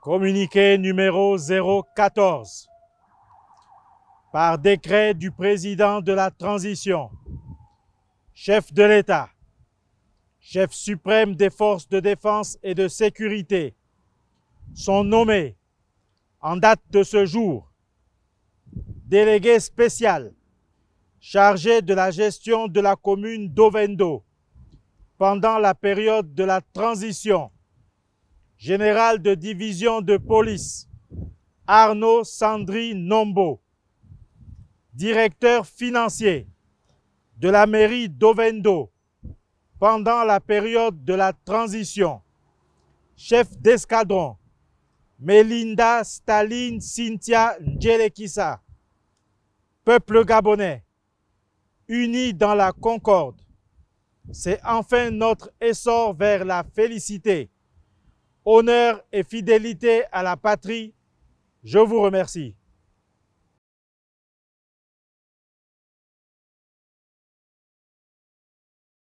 Communiqué numéro 014 par décret du président de la transition, chef de l'État, chef suprême des forces de défense et de sécurité, sont nommés en date de ce jour délégué spécial chargé de la gestion de la commune d'Ovendo pendant la période de la transition général de division de police, Arnaud Sandri Nombo, directeur financier de la mairie d'Ovendo pendant la période de la transition, chef d'escadron, Melinda Staline Cynthia Ndjelekissa, peuple gabonais, unis dans la concorde. C'est enfin notre essor vers la félicité honneur et fidélité à la patrie. Je vous remercie.